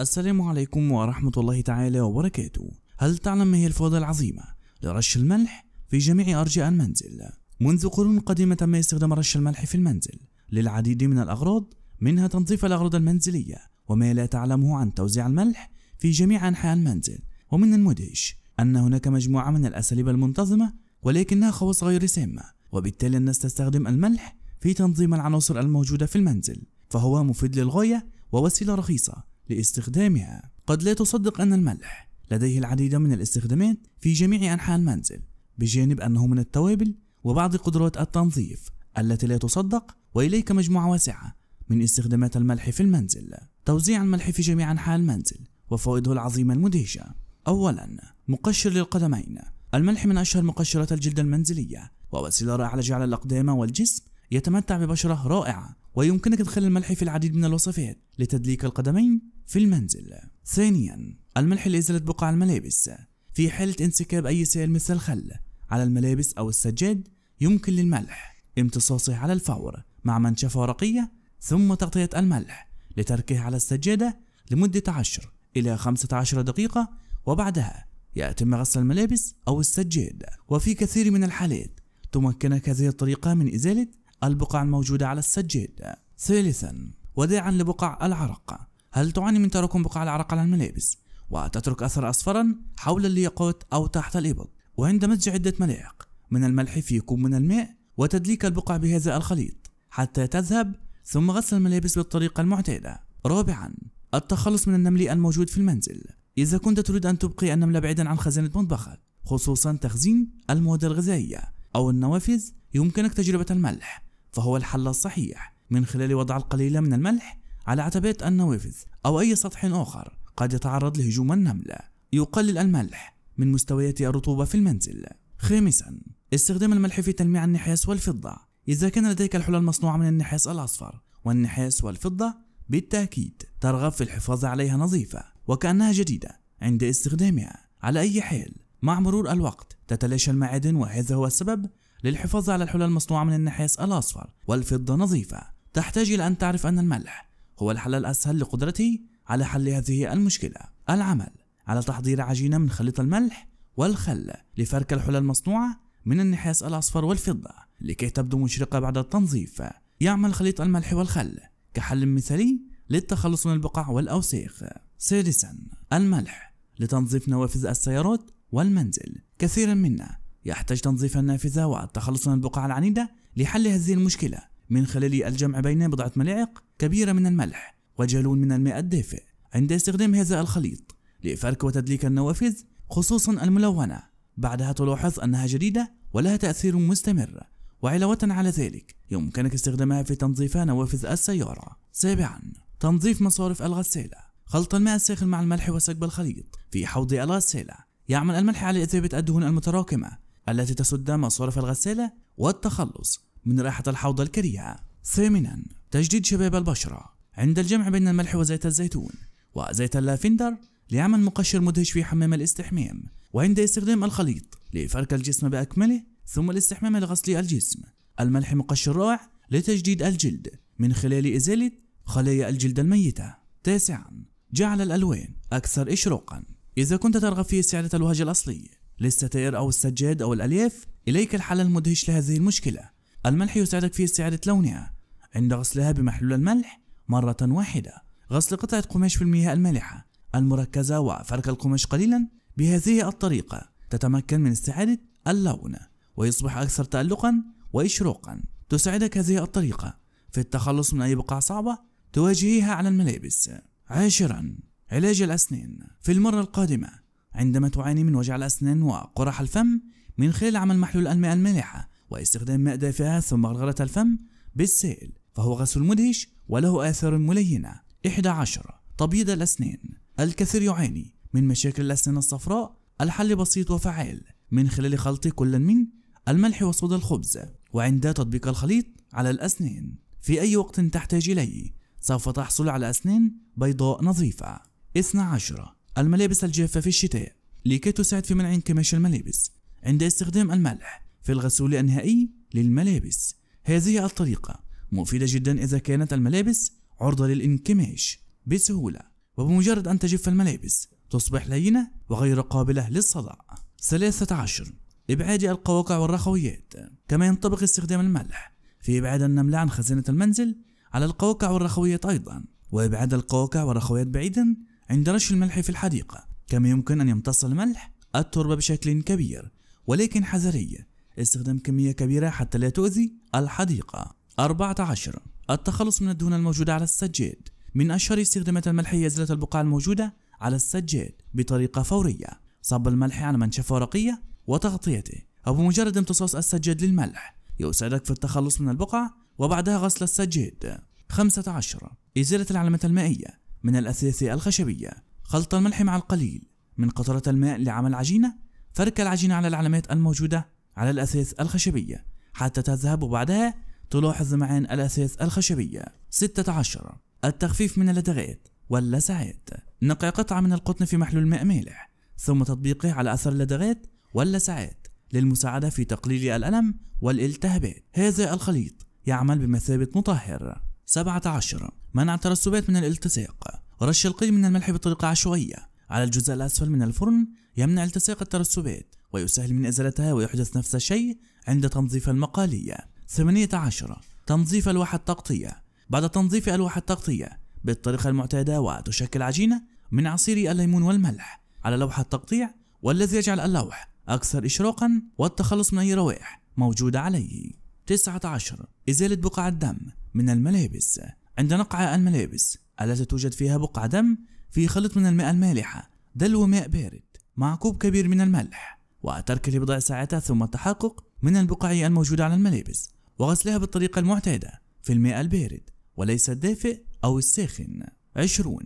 السلام عليكم ورحمة الله تعالى وبركاته هل تعلم ما هي الفوضى العظيمة لرش الملح في جميع أرجاء المنزل؟ منذ قرون قديمة تم استخدام رش الملح في المنزل للعديد من الأغراض منها تنظيف الأغراض المنزلية وما لا تعلمه عن توزيع الملح في جميع أنحاء المنزل ومن المدهش أن هناك مجموعة من الأساليب المنتظمة ولكنها خواص غير سامة وبالتالي الناس تستخدم الملح في تنظيم العناصر الموجودة في المنزل فهو مفيد للغاية ووسيلة رخيصة لاستخدامها قد لا تصدق أن الملح لديه العديد من الاستخدامات في جميع أنحاء المنزل بجانب أنه من التوابل وبعض قدرات التنظيف التي لا تصدق وإليك مجموعة واسعة من استخدامات الملح في المنزل توزيع الملح في جميع أنحاء المنزل وفوائده العظيمة المدهشة أولا مقشر للقدمين الملح من أشهر مقشرات الجلد المنزلية ووسيلة رائعة لجعل الأقدام والجسم يتمتع ببشرة رائعة ويمكنك ادخال الملح في العديد من الوصفات لتدليك القدمين في المنزل ثانيا الملح لإزالة بقع الملابس في حالة انسكاب أي سائل مثل الخل على الملابس أو السجاد يمكن للملح امتصاصه على الفور مع منشفة ورقية ثم تغطية الملح لتركه على السجادة لمدة 10 إلى 15 دقيقة وبعدها يتم غسل الملابس أو السجاد وفي كثير من الحالات تمكنك هذه الطريقة من إزالة البقع الموجودة على السجاد ثالثا وداعا لبقع العرق هل تعاني من تراكم بقع العرق على الملابس وتترك أثر أصفرا حول اللياقات أو تحت الإبط وعند مزج عدة ملاعق من الملح في كوب من الماء وتدليك البقع بهذا الخليط حتى تذهب ثم غسل الملابس بالطريقة المعتادة رابعا التخلص من النمل الموجود في المنزل إذا كنت تريد أن تبقي النمل بعيدا عن خزانة مطبخك خصوصا تخزين المواد الغذائية أو النوافذ يمكنك تجربة الملح فهو الحل الصحيح من خلال وضع القليل من الملح على عتبات النوافذ أو أي سطح آخر قد يتعرض لهجوم النملة يقلل الملح من مستويات الرطوبة في المنزل خامسا استخدام الملح في تلميع النحاس والفضة إذا كان لديك الحلى المصنوعة من النحاس الأصفر والنحاس والفضة بالتأكيد ترغب في الحفاظ عليها نظيفة وكأنها جديدة عند استخدامها على أي حال مع مرور الوقت تتلاشى المعادن وهذا هو السبب للحفاظ على الحلى المصنوعة من النحاس الأصفر والفضة نظيفة تحتاج إلى أن تعرف أن الملح هو الحل الأسهل لقدرتي على حل هذه المشكلة العمل على تحضير عجينة من خليط الملح والخل لفرك الحلى المصنوعة من النحاس الأصفر والفضة لكي تبدو مشرقة بعد التنظيف يعمل خليط الملح والخل كحل مثالي للتخلص من البقع والأوساخ سادسا الملح لتنظيف نوافذ السيارات والمنزل كثيرا منا يحتاج تنظيف النافذة والتخلص من البقع العنيدة لحل هذه المشكلة من خلال الجمع بين بضعة ملاعق كبيرة من الملح وجالون من الماء الدافئ عند استخدام هذا الخليط لفرك وتدليك النوافذ خصوصا الملونة بعدها تلاحظ أنها جديدة ولها تأثير مستمر وعلاوة على ذلك يمكنك استخدامها في تنظيف نوافذ السيارة سابعا تنظيف مصارف الغسالة خلط الماء الساخن مع الملح وسكب الخليط في حوض الغسالة يعمل الملح على إذابة الدهون المتراكمة التي تسد مصارف الغسالة والتخلص من رائحة الحوض الكريهة. ثامنا تجديد شباب البشرة عند الجمع بين الملح وزيت الزيتون وزيت اللافندر لعمل مقشر مدهش في حمام الاستحمام وعند استخدام الخليط لفرك الجسم بأكمله ثم الاستحمام لغسل الجسم الملح مقشر رائع لتجديد الجلد من خلال إزالة خلايا الجلد الميتة تاسعا جعل الألوان أكثر إشراقا إذا كنت ترغب في استعادة الوهج الأصلي للستائر أو السجاد أو الألياف إليك الحل المدهش لهذه المشكلة الملح يساعدك في استعادة لونها عند غسلها بمحلول الملح مرة واحدة غسل قطعة قماش في المياه المالحة المركزة وفرك القماش قليلا بهذه الطريقة تتمكن من استعادة اللون ويصبح أكثر تألقا وإشراقا تساعدك هذه الطريقة في التخلص من أي بقع صعبة تواجهيها على الملابس عاشرا علاج الأسنان في المرة القادمة عندما تعاني من وجع الأسنان وقرح الفم من خلال عمل محلول الماء المالحة واستخدام ماء دافئة ثم غرغرة الفم بالسائل فهو غسل مدهش وله آثار ملينة 11 تبييض الأسنان الكثير يعاني من مشاكل الأسنان الصفراء الحل بسيط وفعال من خلال خلط كل من الملح وصودا الخبز وعند تطبيق الخليط على الأسنان في أي وقت تحتاج إليه سوف تحصل على أسنان بيضاء نظيفة 12 الملابس الجافة في الشتاء لكي تساعد في منع انكماش الملابس عند استخدام الملح في الغسول النهائي للملابس هذه الطريقة مفيدة جدا إذا كانت الملابس عرضة للانكماش بسهولة وبمجرد أن تجف الملابس تصبح لينة وغير قابلة للصدع 13 إبعاد القواقع والرخويات كما ينطبق استخدام الملح في إبعاد النملة عن خزانة المنزل على القواقع والرخويات أيضا وإبعاد القواقع والرخويات بعيدا عند رش الملح في الحديقة كما يمكن أن يمتص الملح التربة بشكل كبير ولكن حذري استخدام كمية كبيرة حتى لا تؤذي الحديقة 14 التخلص من الدهون الموجودة على السجاد من أشهر استخدامات الملح هي إزالة البقع الموجودة على السجاد بطريقة فورية صب الملح على منشفة ورقية وتغطيته أو بمجرد امتصاص السجاد للملح يساعدك في التخلص من البقع وبعدها غسل السجاد 15 إزالة العلامات المائية من الأثاث الخشبية خلط الملح مع القليل من قطرة الماء لعمل عجينة فرك العجينة على العلامات الموجودة على الأثاث الخشبية حتى تذهب وبعدها تلاحظ معان الأثاث الخشبية 16 التخفيف من اللدغات واللسعات نقع قطعة من القطن في محلول ماء مالح ثم تطبيقه على أثر اللدغات واللسعات للمساعدة في تقليل الألم والالتهابات هذا الخليط يعمل بمثابة مطهر 17 منع الترسبات من الالتصاق رش القيل من الملح بطريقة عشوائية على الجزء الأسفل من الفرن يمنع التصاق الترسبات ويسهل من إزالتها ويحدث نفس الشيء عند تنظيف المقالية 18 تنظيف الواح التغطية بعد تنظيف الواح التغطية بالطريقة المعتادة وتشكل عجينة من عصير الليمون والملح على لوح التقطيع والذي يجعل اللوح أكثر إشراقا والتخلص من أي روائح موجودة عليه 19 إزالة بقع الدم من الملابس عند نقع الملابس التي توجد فيها بقع دم في خليط من الماء المالحة دلو ماء بارد مع كوب كبير من الملح وترك لبضع ساعات ثم التحقق من البقع الموجودة على الملابس وغسلها بالطريقة المعتادة في الماء البارد وليس الدافئ أو الساخن 20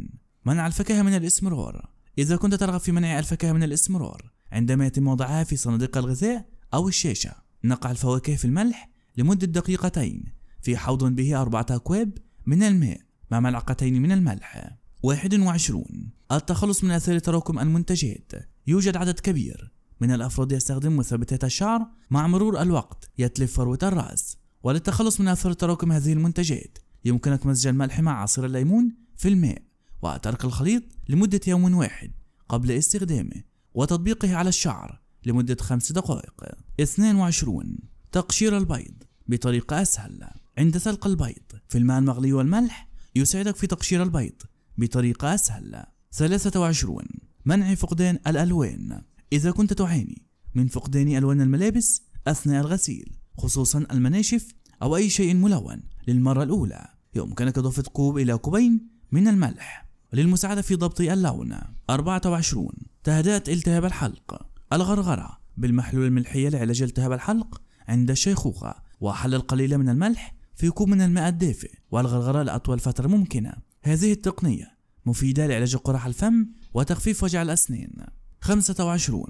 منع الفاكهة من الإسمرار إذا كنت ترغب في منع الفاكهة من الإسمرار عندما يتم وضعها في صناديق الغذاء أو الشاشة نقع الفواكه في الملح لمدة دقيقتين في حوض به أربعة أكواب من الماء مع ملعقتين من الملح 21 التخلص من أثار تراكم المنتجات يوجد عدد كبير من الأفراد يستخدم مثبتات الشعر مع مرور الوقت يتلف فروة الرأس وللتخلص من أثار تراكم هذه المنتجات يمكنك مزج الملح مع عصير الليمون في الماء وترك الخليط لمدة يوم واحد قبل استخدامه وتطبيقه على الشعر لمدة خمس دقائق 22 تقشير البيض بطريقة أسهل عند سلق البيض في الماء المغلي والملح يساعدك في تقشير البيض بطريقة أسهل 23 منع فقدان الألوان إذا كنت تعاني من فقدان ألوان الملابس أثناء الغسيل خصوصا المناشف أو أي شيء ملون للمرة الأولى يمكنك إضافة كوب إلى كوبين من الملح للمساعدة في ضبط اللون 24 تهدئة التهاب الحلق الغرغرة بالمحلول الملحية لعلاج التهاب الحلق عند الشيخوخة وحل القليل من الملح في كوب من الماء الدافئ والغرغرة لأطول فترة ممكنة هذه التقنية مفيدة لعلاج قرح الفم وتخفيف وجع الأسنان 25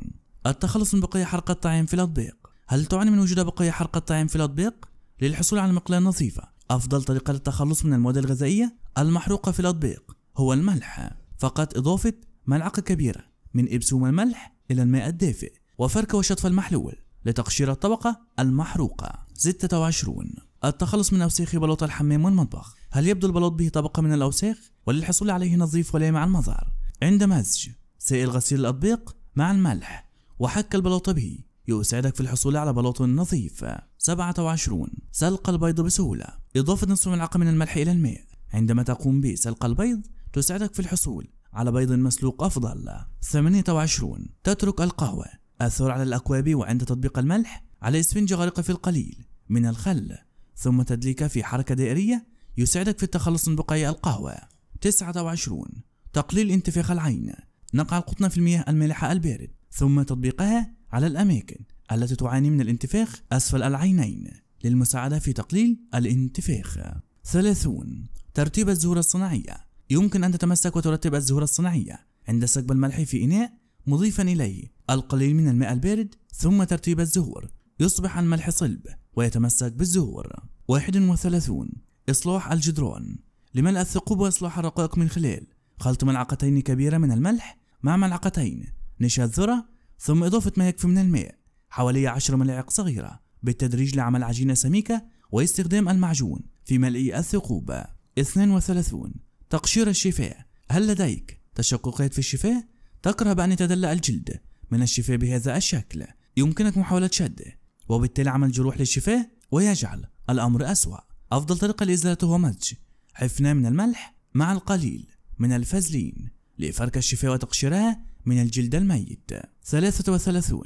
التخلص من بقايا حرق الطعام في الأطباق هل تعاني من وجود بقايا حرق الطعام في الأطباق؟ للحصول على مقلاة نظيفة أفضل طريقة للتخلص من المواد الغذائية المحروقة في الأطباق هو الملح فقط إضافة ملعقة كبيرة من إبسوم الملح إلى الماء الدافئ وفرك وشطف المحلول لتقشير الطبقة المحروقة 26 التخلص من أوساخ بلوط الحمام والمطبخ هل يبدو البلوط به طبقة من الأوساخ؟ وللحصول عليه نظيف ولامع المظهر عند مزج سائل غسيل الأطباق مع الملح وحك البلوط به يساعدك في الحصول على بلوط نظيف 27 سلق البيض بسهولة إضافة نصف ملعقة من الملح إلى الماء عندما تقوم بسلق البيض تساعدك في الحصول على بيض مسلوق أفضل 28 تترك القهوة الثور على الأكواب وعند تطبيق الملح على إسفنجة غارقة في القليل من الخل ثم تدليكه في حركة دائرية يساعدك في التخلص من بقايا القهوة 29 تقليل انتفاخ العين نقع القطن في المياه المالحة البارد ثم تطبيقها على الأماكن التي تعاني من الانتفاخ أسفل العينين للمساعدة في تقليل الانتفاخ 30 ترتيب الزهور الصناعية يمكن أن تتمسك وترتب الزهور الصناعية عند سكب الملح في إناء مضيفا إليه القليل من الماء البارد ثم ترتيب الزهور يصبح الملح صلب ويتمسك بالزهور 31 إصلاح الجدران لملء الثقوب وإصلاح الرقائق من خلال خلط ملعقتين كبيرة من الملح مع ملعقتين نشا الذرة ثم إضافة ما يكفي من الماء حوالي 10 ملاعق صغيرة بالتدريج لعمل عجينة سميكة واستخدام المعجون في ملء الثقوب 32 تقشير الشفاء هل لديك تشققات في الشفاه؟ تكره بأن يتدلى الجلد من الشفاه بهذا الشكل يمكنك محاولة شده وبالتالي عمل جروح للشفاه ويجعل الأمر أسوأ أفضل طريقة لإزالته هو مزج حفنة من الملح مع القليل من الفازلين لفرك الشفاه وتقشيرها من الجلد الميت 33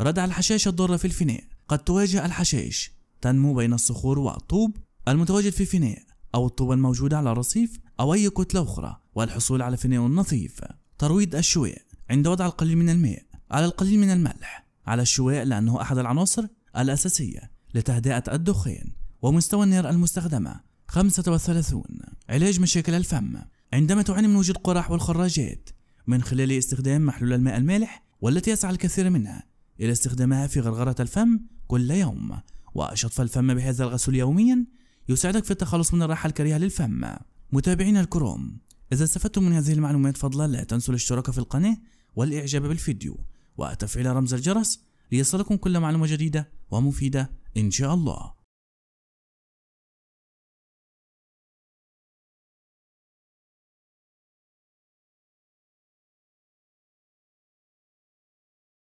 ردع الحشائش الضارة في الفناء قد تواجه الحشائش تنمو بين الصخور والطوب المتواجد في فناء أو الطوبة الموجودة على الرصيف أو أي كتلة أخرى والحصول على فناء نظيف ترويض الشواء عند وضع القليل من الماء على القليل من الملح على الشواء لأنه أحد العناصر الأساسية لتهدئة الدخين ومستوى النير المستخدمة 35 علاج مشاكل الفم عندما تعاني من وجود قراح والخراجات من خلال استخدام محلول الماء المالح والتي يسعى الكثير منها إلى استخدامها في غرغرة الفم كل يوم وشطف الفم بهذا الغسول يوميا يساعدك في التخلص من الراحة الكريهة للفم متابعينا الكروم إذا استفدتم من هذه المعلومات فضلا لا تنسوا الاشتراك في القناة والإعجاب بالفيديو وتفعيل رمز الجرس ليصلكم كل معلومة جديدة ومفيدة إن شاء الله